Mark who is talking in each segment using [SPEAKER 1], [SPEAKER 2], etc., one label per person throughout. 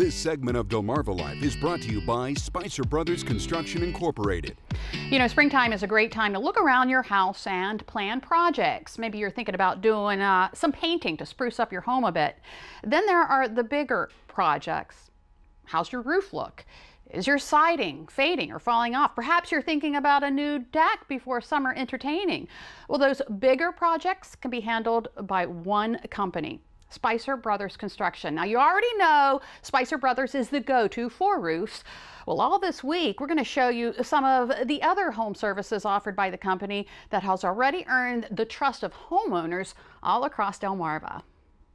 [SPEAKER 1] This segment of Delmarva Life is brought to you by Spicer Brothers Construction
[SPEAKER 2] Incorporated. You know, springtime is a great time to look around your house and plan projects. Maybe you're thinking about doing uh, some painting to spruce up your home a bit. Then there are the bigger projects. How's your roof look? Is your siding fading or falling off? Perhaps you're thinking about a new deck before summer entertaining. Well, those bigger projects can be handled by one company. Spicer Brothers Construction. Now you already know Spicer Brothers is the go-to for roofs. Well, all this week, we're going to show you some of the other home services offered by the company that has already earned the trust of homeowners all across Delmarva.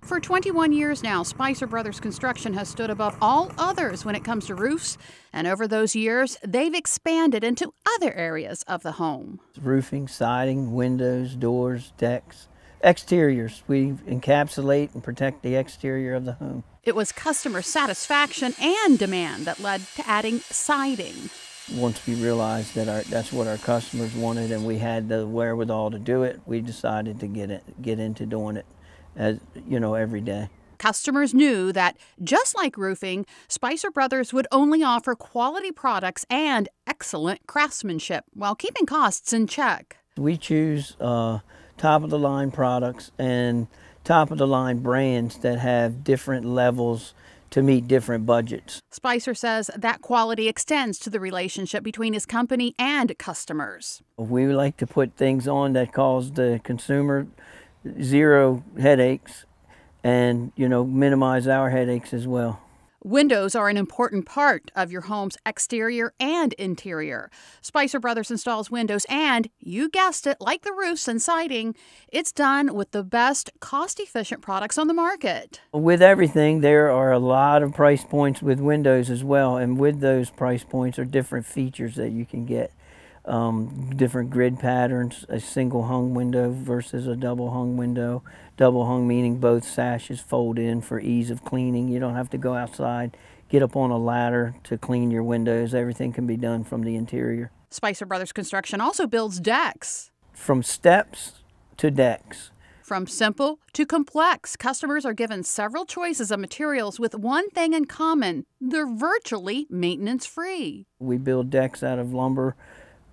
[SPEAKER 2] For 21 years now, Spicer Brothers Construction has stood above all others when it comes to roofs, and over those years, they've expanded into other areas of the home.
[SPEAKER 1] Roofing, siding, windows, doors, decks, Exteriors. We encapsulate and protect the exterior of the home.
[SPEAKER 2] It was customer satisfaction and demand that led to adding siding.
[SPEAKER 1] Once we realized that our, that's what our customers wanted and we had the wherewithal to do it, we decided to get it get into doing it as you know every day.
[SPEAKER 2] Customers knew that just like roofing, Spicer Brothers would only offer quality products and excellent craftsmanship while keeping costs in check.
[SPEAKER 1] We choose uh, top of the line products and top of the line brands that have different levels to meet different budgets.
[SPEAKER 2] Spicer says that quality extends to the relationship between his company and customers.
[SPEAKER 1] We like to put things on that cause the consumer zero headaches and, you know, minimize our headaches as well.
[SPEAKER 2] Windows are an important part of your home's exterior and interior. Spicer Brothers installs windows, and you guessed it, like the roofs and siding, it's done with the best cost efficient products on the market.
[SPEAKER 1] With everything, there are a lot of price points with windows as well, and with those price points are different features that you can get um, different grid patterns, a single hung window versus a double hung window. Double hung meaning both sashes fold in for ease of cleaning. You don't have to go outside, get up on a ladder to clean your windows. Everything can be done from the interior.
[SPEAKER 2] Spicer Brothers Construction also builds decks.
[SPEAKER 1] From steps to
[SPEAKER 2] decks. From simple to complex, customers are given several choices of materials with one thing in common they're virtually maintenance free.
[SPEAKER 1] We build decks out of lumber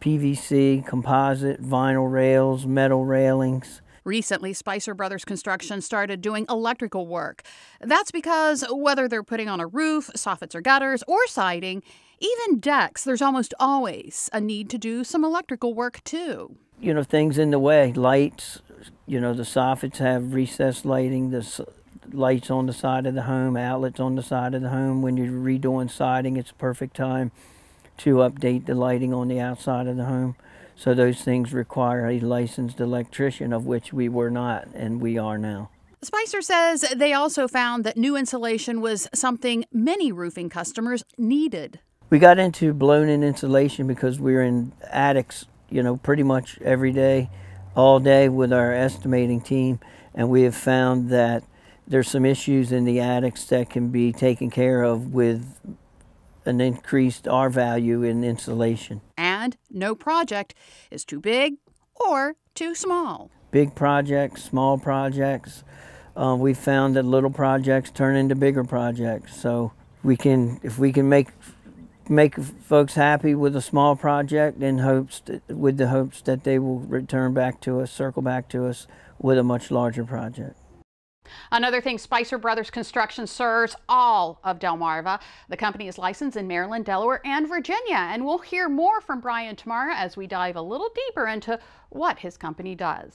[SPEAKER 1] PVC, composite, vinyl rails, metal railings.
[SPEAKER 2] Recently, Spicer Brothers Construction started doing electrical work. That's because whether they're putting on a roof, soffits or gutters, or siding, even decks, there's almost always a need to do some electrical work too.
[SPEAKER 1] You know, things in the way, lights, you know, the soffits have recessed lighting, the lights on the side of the home, outlets on the side of the home. When you're redoing siding, it's a perfect time to update the lighting on the outside of the home. So those things require a licensed electrician, of which we were not and we are now.
[SPEAKER 2] Spicer says they also found that new insulation was something many roofing customers needed.
[SPEAKER 1] We got into blown in insulation because we were in attics, you know, pretty much every day, all day with our estimating team. And we have found that there's some issues in the attics that can be taken care of with and increased our value in insulation.
[SPEAKER 2] And no project is too big or too small.
[SPEAKER 1] Big projects, small projects. Uh, we found that little projects turn into bigger projects. So we can, if we can make make folks happy with a small project in hopes with the hopes that they will return back to us, circle back to us with a much larger project.
[SPEAKER 2] Another thing, Spicer Brothers Construction serves all of Delmarva. The company is licensed in Maryland, Delaware, and Virginia, and we'll hear more from Brian tomorrow as we dive a little deeper into what his company does.